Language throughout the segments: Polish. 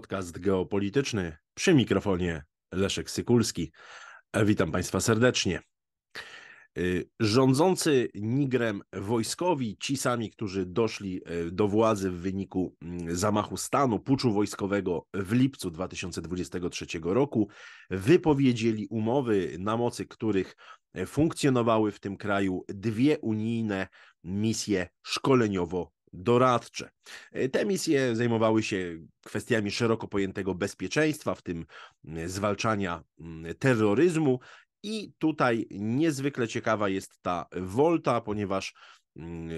podcast geopolityczny przy mikrofonie Leszek Sykulski. E, witam Państwa serdecznie. E, rządzący Nigrem wojskowi, ci sami, którzy doszli e, do władzy w wyniku mm, zamachu stanu, puczu wojskowego w lipcu 2023 roku, wypowiedzieli umowy, na mocy których funkcjonowały w tym kraju dwie unijne misje szkoleniowo doradcze. E, te misje zajmowały się kwestiami szeroko pojętego bezpieczeństwa, w tym zwalczania terroryzmu. I tutaj niezwykle ciekawa jest ta Volta, ponieważ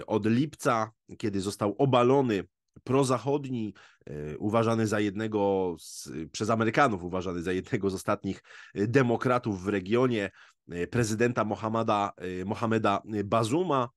od lipca, kiedy został obalony prozachodni, e, uważany za jednego z, przez Amerykanów, uważany za jednego z ostatnich e, demokratów w regionie, prezydenta Mohameda, Mohameda Bazuma,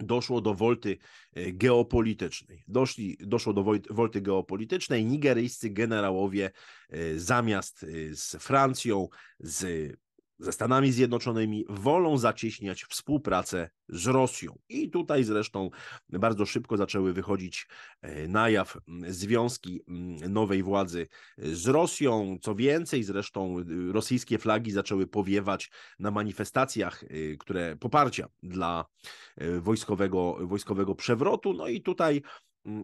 doszło do wolty e, geopolitycznej. Doszli, doszło do wolty geopolitycznej. Nigeryjscy generałowie e, zamiast e, z Francją, z ze Stanami Zjednoczonymi wolą zacieśniać współpracę z Rosją. I tutaj zresztą bardzo szybko zaczęły wychodzić e, na jaw związki nowej władzy z Rosją. Co więcej, zresztą e, rosyjskie flagi zaczęły powiewać na manifestacjach, e, które poparcia dla wojskowego, wojskowego przewrotu. No i tutaj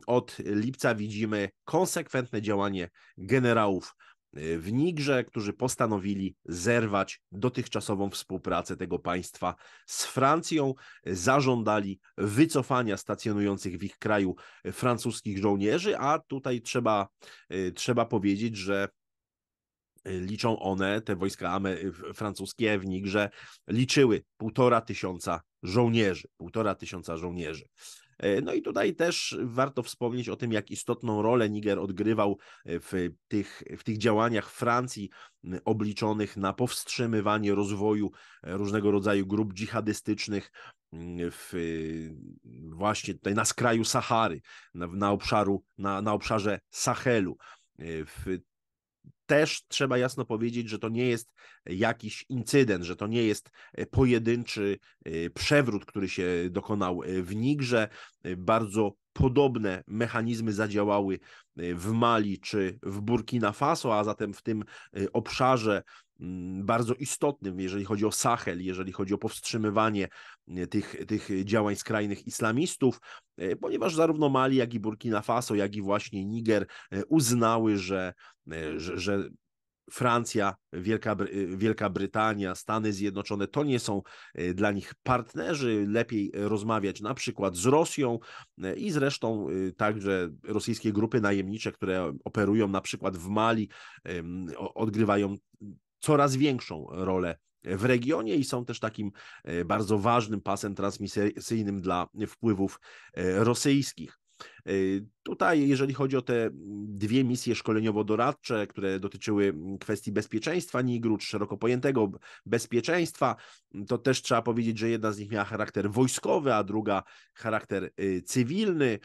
od lipca widzimy konsekwentne działanie generałów Y, w Nigrze, którzy postanowili zerwać dotychczasową współpracę tego państwa z Francją. Zażądali wycofania stacjonujących w ich kraju francuskich żołnierzy, a tutaj trzeba, y, trzeba powiedzieć, że y, liczą one, te wojska francuskie w Nigrze, liczyły półtora tysiąca żołnierzy. Półtora tysiąca żołnierzy. E, no i tutaj też warto wspomnieć o tym, jak istotną rolę Niger odgrywał e, w tych, w tych działaniach Francji obliczonych na powstrzymywanie rozwoju e, różnego rodzaju grup dżihadystycznych, w, właśnie tutaj na skraju Sahary, na, na obszaru, na, na obszarze Sahelu. W też trzeba jasno powiedzieć, że to nie jest jakiś incydent, że to nie jest e, pojedynczy e, przewrót, który się dokonał e, w Nigrze. Bardzo podobne mechanizmy zadziałały y, w Mali czy w Burkina Faso, a zatem w tym y, obszarze mm, bardzo istotnym, jeżeli chodzi o Sahel, jeżeli chodzi o powstrzymywanie y, tych, tych działań skrajnych islamistów, ponieważ zarówno Mali, jak i Burkina Faso, jak i właśnie Niger uznały, że, że, że Francja, Wielka, y, Wielka Brytania, Stany Zjednoczone to nie są y, dla nich partnerzy. Lepiej rozmawiać na przykład z Rosją y, i zresztą także rosyjskie grupy najemnicze, które operują na przykład w Mali, odgrywają coraz większą rolę w regionie i są też takim bardzo ważnym pasem transmisyjnym dla wpływów rosyjskich. Y, tutaj, jeżeli chodzi o te mm, dwie misje szkoleniowo-doradcze, które dotyczyły mm, kwestii bezpieczeństwa NIGRU, szeroko pojętego bezpieczeństwa, mm, to też trzeba powiedzieć, że jedna z nich miała charakter wojskowy, a druga charakter y, cywilny.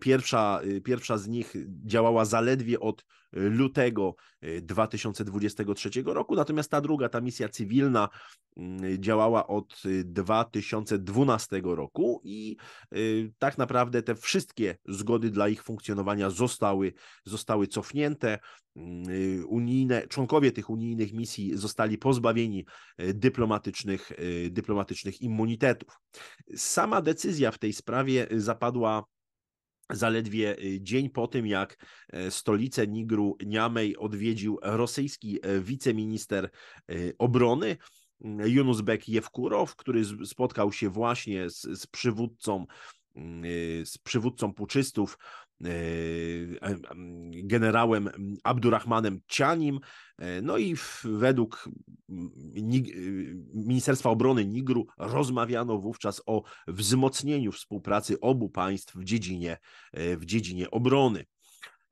Pierwsza, y, pierwsza z nich działała zaledwie od lutego 2023 roku, natomiast ta druga, ta misja cywilna, działała od 2012 roku i tak naprawdę te wszystkie zgody dla ich funkcjonowania zostały, zostały cofnięte. Mm, y, unijne, członkowie tych unijnych misji zostali pozbawieni y, dyplomatycznych, y, dyplomatycznych immunitetów. Sama decyzja w tej sprawie zapadła Zaledwie dzień po tym, jak stolicę Nigru Niamej odwiedził rosyjski wiceminister obrony, mm, Bek Jewkurow, który spotkał się właśnie z, z przywódcą Y, z przywódcą puczystów, y, generałem Abdurrahmanem Cianim. E, no i według mm, y, Ministerstwa Obrony Nigru rozmawiano wówczas o wzmocnieniu współpracy obu państw w dziedzinie, e, w dziedzinie obrony.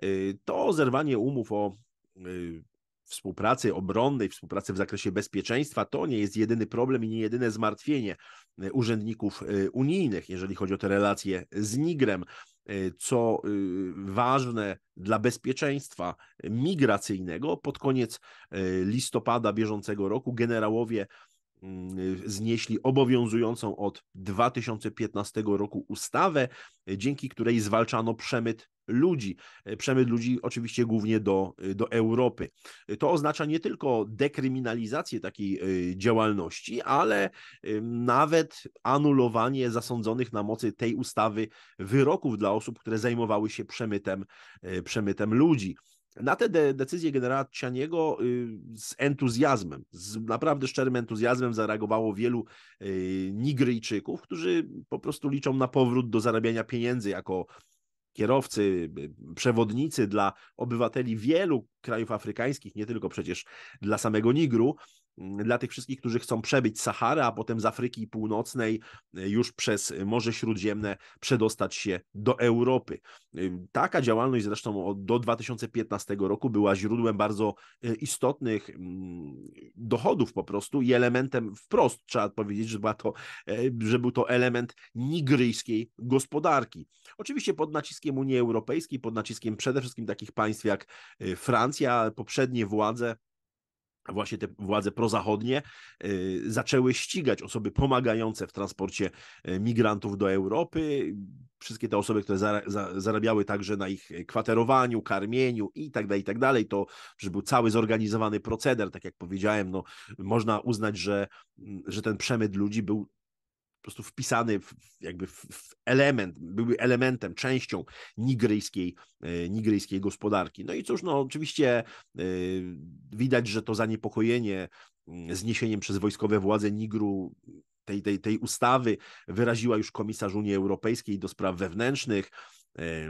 E, to zerwanie umów o współpracy obronnej, współpracy w zakresie bezpieczeństwa, to nie jest jedyny problem i nie jedyne zmartwienie e, urzędników e, unijnych, jeżeli chodzi o te relacje z Nigrem. E, co ważne dla bezpieczeństwa migracyjnego, pod koniec listopada bieżącego roku generałowie mm, znieśli obowiązującą od 2015 roku ustawę, dzięki której zwalczano przemyt ludzi. E, przemyt ludzi oczywiście głównie do, e, do Europy. E, to oznacza nie tylko dekryminalizację takiej działalności, ale nawet anulowanie zasądzonych na mocy tej ustawy wyroków dla osób, które zajmowały się przemytem, przemytem ludzi. Na te de decyzje generała Cianiego y, z entuzjazmem, z naprawdę szczerym entuzjazmem zareagowało wielu Nigryjczyków, którzy po prostu liczą na powrót do zarabiania pieniędzy jako kierowcy, y, przewodnicy dla obywateli wielu krajów afrykańskich, nie tylko przecież dla samego Nigru, Mm, dla tych wszystkich, którzy chcą przebyć Saharę, a potem z Afryki Północnej e, już przez Morze Śródziemne przedostać się do Europy. E, taka działalność zresztą do 2015 roku była źródłem bardzo e, istotnych mm, dochodów po prostu i elementem wprost trzeba powiedzieć, że, była to, że był to element nigryjskiej gospodarki. Oczywiście pod naciskiem Unii Europejskiej, pod naciskiem przede wszystkim takich państw jak Francja, poprzednie władze właśnie te władze prozachodnie e, zaczęły ścigać osoby pomagające w transporcie e, migrantów do Europy. Wszystkie te osoby, które zarabiały także na ich e, kwaterowaniu, karmieniu i tak dalej, i tak dalej, to był cały zorganizowany proceder. Tak jak powiedziałem, no, można uznać, że, że ten przemyt ludzi był po prostu wpisany w, jakby w element, były elementem, częścią nigryjskiej, e, nigryjskiej gospodarki. No i cóż, no oczywiście e, widać, że to zaniepokojenie mm, zniesieniem przez wojskowe władze Nigru tej, tej, tej ustawy wyraziła już komisarz Unii Europejskiej do spraw wewnętrznych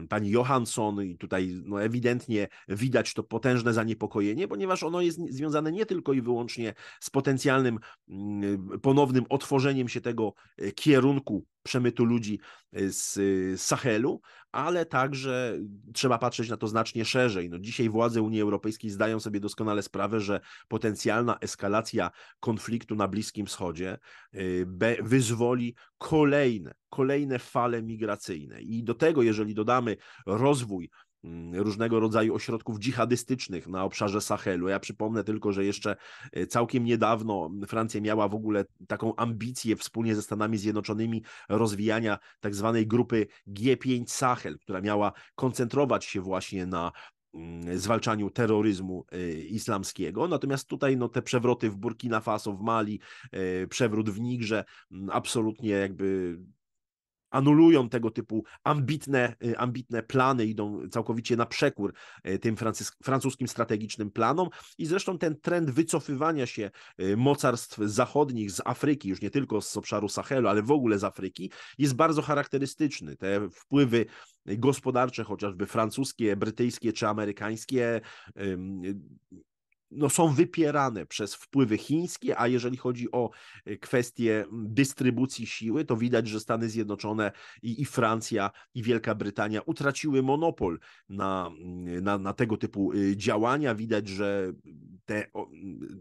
pani Johansson i tutaj no, ewidentnie widać to potężne zaniepokojenie, ponieważ ono jest związane nie tylko i wyłącznie z potencjalnym mm, ponownym otworzeniem się tego e, kierunku przemytu ludzi e, z e, Sahelu, ale także trzeba patrzeć na to znacznie szerzej. No dzisiaj władze Unii Europejskiej zdają sobie doskonale sprawę, że potencjalna eskalacja konfliktu na Bliskim Wschodzie e, wyzwoli kolejne, kolejne fale migracyjne. I do tego, jeżeli dodamy rozwój Mm, różnego rodzaju ośrodków dżihadystycznych na obszarze Sahelu. Ja przypomnę tylko, że jeszcze e, całkiem niedawno Francja miała w ogóle taką ambicję wspólnie ze Stanami Zjednoczonymi rozwijania tak zwanej grupy G5 Sahel, która miała koncentrować się właśnie na mm, zwalczaniu terroryzmu e, islamskiego. Natomiast tutaj no, te przewroty w Burkina Faso, w Mali, e, przewrót w Nigrze mm, absolutnie jakby anulują tego typu ambitne, y, ambitne plany, idą całkowicie na przekór y, tym francuskim strategicznym planom i zresztą ten trend wycofywania się y, mocarstw zachodnich z Afryki, już nie tylko z obszaru Sahelu, ale w ogóle z Afryki, jest bardzo charakterystyczny. Te wpływy gospodarcze, chociażby francuskie, brytyjskie czy amerykańskie, no, są wypierane przez wpływy chińskie, a jeżeli chodzi o e, kwestie dystrybucji siły, to widać, że Stany Zjednoczone i, i Francja i Wielka Brytania utraciły monopol na, na, na tego typu y, działania. Widać, że te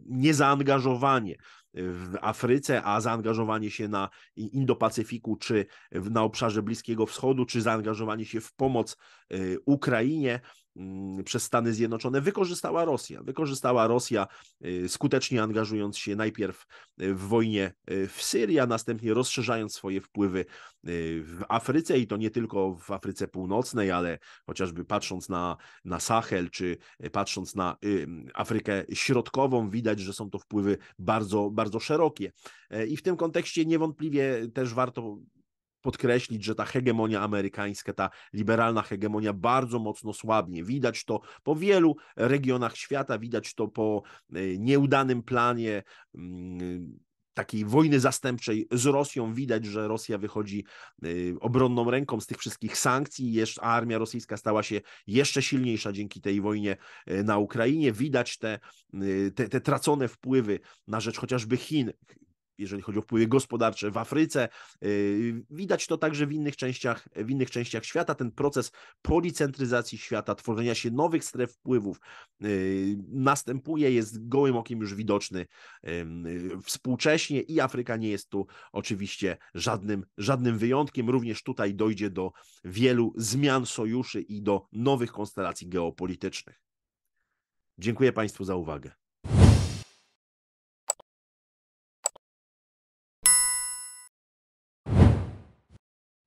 niezaangażowanie w Afryce, a zaangażowanie się na Indo-Pacyfiku, czy na obszarze Bliskiego Wschodu, czy zaangażowanie się w pomoc y, Ukrainie, Mm, przez Stany Zjednoczone wykorzystała Rosja. Wykorzystała Rosja, y, skutecznie angażując się najpierw y, w wojnie y, w Syrii, a następnie rozszerzając swoje wpływy w Afryce i to nie tylko w Afryce Północnej, ale chociażby patrząc na, na Sahel czy patrząc na Afrykę Środkową, widać, że są to wpływy bardzo, bardzo szerokie. I w tym kontekście niewątpliwie też warto podkreślić, że ta hegemonia amerykańska, ta liberalna hegemonia bardzo mocno słabnie. Widać to po wielu regionach świata, widać to po e, nieudanym planie mm, takiej wojny zastępczej z Rosją widać, że Rosja wychodzi e, obronną ręką z tych wszystkich sankcji, a armia rosyjska stała się jeszcze silniejsza dzięki tej wojnie e, na Ukrainie. Widać te, te, te tracone wpływy na rzecz chociażby Chin jeżeli chodzi o wpływy gospodarcze w Afryce. Y, widać to także w innych częściach, w innych częściach świata. Ten proces policentryzacji świata, tworzenia się nowych stref wpływów y, następuje, jest gołym okiem już widoczny współcześnie i Afryka nie jest tu oczywiście żadnym, żadnym wyjątkiem. Również tutaj dojdzie do wielu zmian sojuszy i do nowych konstelacji geopolitycznych. Dziękuję Państwu za uwagę.